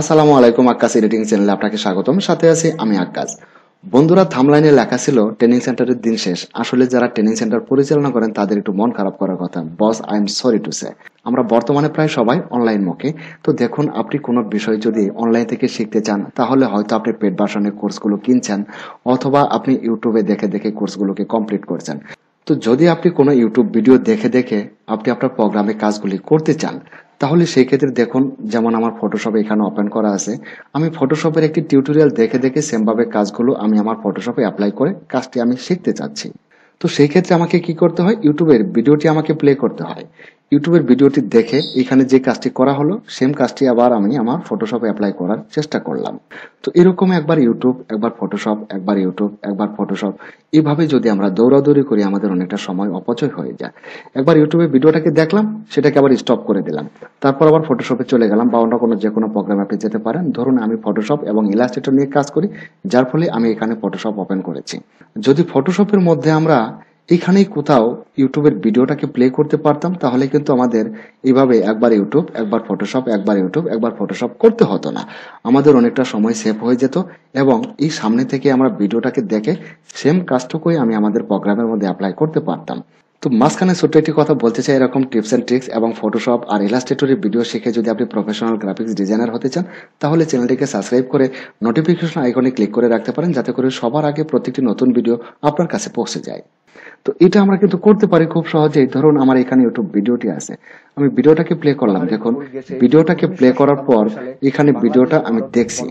আসসালামু আলাইকুম আকাশ এডিটিং চ্যানেলে আপনাকে স্বাগতম সাথে আছি আমি আক্কাস বন্ধুরা থামলাইনে লেখা ছিল ট্রেনিং সেন্টারের দিন শেষ আসলে যারা ট্রেনিং সেন্টার পরিচালনা করেন তাদের একটু মন খারাপ করার কথা boss I am sorry to say আমরা বর্তমানে প্রায় সবাই অনলাইন মুখে তো দেখুন আপনি কোনো বিষয় যদি অনলাইন থেকে শিখতে চান তাহলে হয়তো আপনি পেট বাসনের কোর্সগুলো কিনছেন অথবা আপনি ইউটিউবে দেখে দেখে কোর্সগুলোকে কমপ্লিট করছেন তো যদি আপনি কোনো ইউটিউব ভিডিও দেখে দেখে আপনি আপনার প্রোগ্রামে কাজগুলি করতে চান তাহলে সেই ক্ষেত্রে দেখুন যেমন আমার ফটোশপ এখানে ওপেন করা আছে আমি ফটোশপের একটি টিউটোরিয়াল দেখে দেখে সেমভাবে কাজগুলো আমি আমার ফটোশপে অ্যাপ্লাই করে কাজটি আমি শিখতে চাচ্ছি তো সেই ক্ষেত্রে আমাকে কি করতে হয় ইউটিউবের ভিডিওটি আমাকে প্লে করতে হয় ইউটিউবের ভিডিওটি দেখে এখানে যে কাজটি করা হলো সেম কাজটি আবার আমি আমার ফটোশপে অ্যাপ্লাই করার চেষ্টা করলাম তো এরকম একবার ইউটিউব একবার ফটোশপ একবার ইউটিউব একবার ফটোশপ এভাবে যদি আমরা দৌড়াদৌড়ি করি আমাদের অনেকটা সময় অপচয় হয়ে যায় একবার ইউটিউবে ভিডিওটাকে দেখলাম সেটাকে আবার স্টপ করে দিলাম তারপর আবার ফটোশপে চলে গেলাম বা অন্য কোনো যে কোনো প্রোগ্রামে আপনি যেতে পারেন ধরুন আমি ফটোশপ এবং ইলাস্ট্রেটর নিয়ে কাজ করি যার ফলে আমি এখানে ফটোশপ ওপেন করেছি যদি ফটোশপের মধ্যে আমরা এখানেই কোথাও ইউটিউবের ভিডিওটাকে প্লে করতে পারতাম তাহলে কিন্তু আমাদের এভাবে একবার ইউটিউব একবার ফটোশপ একবার ইউটিউব একবার ফটোশপ করতে হতো না আমাদের অনেকটা সময় সেভ হয়ে যেত এবং এই সামনে থেকে আমরা ভিডিওটাকে দেখে সেম কাজটুকুই আমি আমাদের প্রোগ্রামের মধ্যে অ্যাপ্লাই করতে পারতাম তো মাঝখানে ছোট্ট একটি কথা বলতে চাই এরকম টিপস অ্যান্ড ট্রিক্স এবং ফটোশপ আর ইলাস্ট্রেটরের ভিডিও শিখে যদি আপনি প্রফেশনাল গ্রাফিক্স ডিজাইনার হতে চান তাহলে চ্যানেলটিকে সাবস্ক্রাইব করে নোটিফিকেশন আইকনে ক্লিক করে রাখতে পারেন যাতে করে সবার আগে প্রত্যেকটি নতুন ভিডিও আপনার কাছে পৌঁছে যায় তো এটা আমরা কিন্তু করতে পারি খুব সহজেই ধরুন আমার এখানে ইউটিউব ভিডিওটি আছে আমি ভিডিওটাকে প্লে করলাম দেখুন ভিডিওটাকে প্লে করার পর এখানে ভিডিওটা আমি দেখছি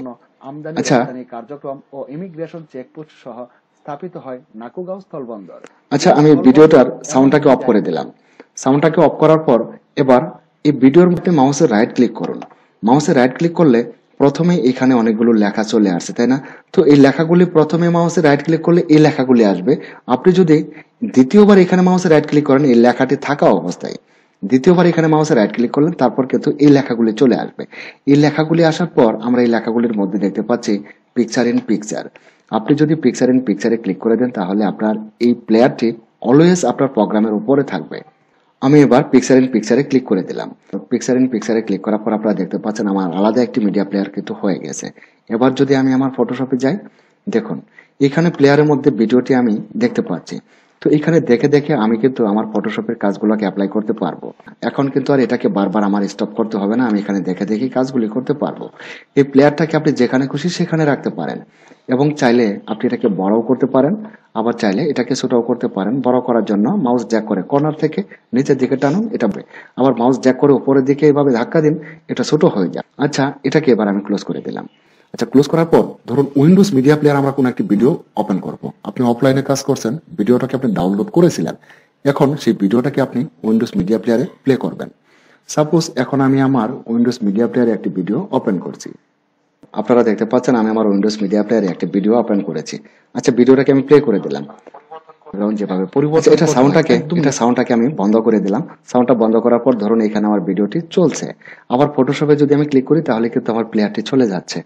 আচ্ছা কার্যক্রম ও ইমিগ্রেশন চেকপোস্ট সহ স্থাপিত হয় নাকুগাঁও স্থলবন্দর আচ্ছা আমি ভিডিওটার সাউন্ডটাকে অফ করে দিলাম সাউন্ডটাকে অফ করার পর এবার এই ভিডিওর মধ্যে মাউসে রাইট ক্লিক করুন মাউসে রাইট ক্লিক করলে প্রথমে এখানে অনেকগুলো লেখা চলে আসছে তাই না তো এই লেখাগুলি প্রথমে মাউসে রাইট ক্লিক করলে এই লেখাগুলি আসবে আপনি যদি দ্বিতীয়বার এখানে মাউসে রাইট ক্লিক করেন এই লেখাটি থাকা অবস্থায় দ্বিতীয়বার এখানে মাউসে রাইট ক্লিক করলেন তারপর কিন্তু এই লেখাগুলি চলে আসবে এই লেখাগুলি আসার পর আমরা এই লেখাগুলির মধ্যে দেখতে পাচ্ছি পিকচার ইন পিকচার আপনি যদি পিকচার ইন পিকচারে ক্লিক করে দেন তাহলে আপনার এই প্লেয়ারটি অলওয়েজ আপনার প্রোগ্রামের উপরে থাকবে আমি এবার পিকচার ইন পিকচারে ক্লিক করে দিলাম পিকচার ইন পিকচারে ক্লিক করার পর আপনারা দেখতে পাচ্ছেন আমার আলাদা একটি মিডিয়া প্লেয়ার কিন্তু হয়ে গেছে এবার যদি আমি আমার ফটোশপে যাই দেখুন এখানে প্লেয়ারের মধ্যে ভিডিওটি আমি দেখতে পাচ্ছি তো এখানে দেখে দেখে আমি কিন্তু আমার ফটোশপের কাজগুলোকে অ্যাপ্লাই করতে পারবো এখন কিন্তু আর এটাকে বারবার আমার স্টপ করতে হবে না আমি এখানে দেখে দেখে কাজগুলি করতে পারবো এই প্লেয়ারটাকে আপনি যেখানে খুশি সেখানে রাখতে পারেন এবং চাইলে আপনি এটাকে বড়ও করতে পারেন আবার চাইলে এটাকে ছোটও করতে পারেন বড় করার জন্য মাউস জ্যাক করে কর্নার থেকে নিচের দিকে টানুন এটা আবার মাউস জ্যাক করে উপরের দিকে এভাবে ধাক্কা দিন এটা ছোট হয়ে যায় আচ্ছা এটাকে এবার আমি ক্লোজ করে দিলাম আচ্ছা ক্লোজ করার পর ধরুন উইন্ডোজ মিডিয়া প্লেয়ার আমরা কোনো একটি ভিডিও ওপেন করব আপনি অফলাইনে কাজ করছেন ভিডিওটাকে আপনি ডাউনলোড করেছিলেন এখন সেই ভিডিওটাকে আপনি উইন্ডোজ মিডিয়া প্লেয়ারে প্লে করবেন সাপোজ এখন আমি আমার উইন্ডোজ মিডিয়া প্লেয়ারে একটি ভিডিও ওপেন করছি আপনারা দেখতে পাচ্ছেন আমি আমার উইন্ডোজ মিডিয়া প্লেয়ারে একটি ভিডিও ওপেন করেছি আচ্ছা ভিডিওটাকে আমি প্লে করে দিলাম ব্যাকগ্রাউন্ড যেভাবে পরিবর্তন আচ্ছা, এটা সাউন্ডটাকে এটা সাউন্ডটাকে আমি বন্ধ করে দিলাম সাউন্ডটা বন্ধ করার পর ধরুন এখানে আমার ভিডিওটি চলছে আবার ফটোশপে যদি আমি ক্লিক করি তাহলে কিন্তু আমার প্লেয়ারটি চলে যাচ্ছে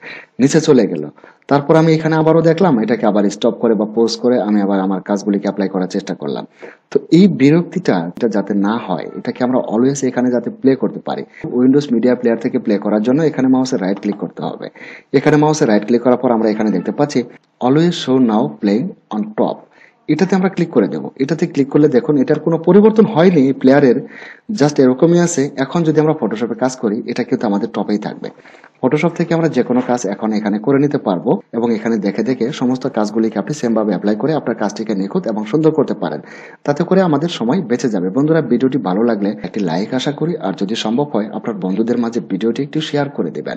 নিচে চলে গেল তারপর আমি এখানে আবারও দেখলাম এটাকে আবার স্টপ করে বা পোজ করে আমি আবার আমার কাজগুলিকে অ্যাপ্লাই করার চেষ্টা করলাম তো এই বিরক্তিটা এটা যাতে না হয় এটাকে আমরা অলওয়েজ এখানে যাতে প্লে করতে পারি উইন্ডোজ মিডিয়া প্লেয়ার থেকে প্লে করার জন্য এখানে মাউসে রাইট ক্লিক করতে হবে এখানে মাউসে রাইট ক্লিক করার পর আমরা এখানে দেখতে পাচ্ছি always show now playing on top এটাতে আমরা ক্লিক করে দেব এটাতে ক্লিক করলে দেখুন এটার কোনো পরিবর্তন হয়নি প্লেয়ারের জাস্ট এরকমই আছে এখন যদি আমরা ফটোশপে কাজ করি এটা কিন্তু আমাদের টপেই থাকবে ফটোশপ থেকে আমরা যে কোনো কাজ এখন এখানে করে নিতে পারবো এবং এখানে দেখে দেখে সমস্ত কাজগুলিকে আপনি সেমভাবে অ্যাপ্লাই করে আপনার কাজটিকে নিখুঁত এবং সুন্দর করতে পারেন তাতে করে আমাদের সময় বেঁচে যাবে বন্ধুরা ভিডিওটি ভালো লাগলে একটি লাইক আশা করি আর যদি সম্ভব হয় আপনার বন্ধুদের মাঝে ভিডিওটি একটু শেয়ার করে দেবেন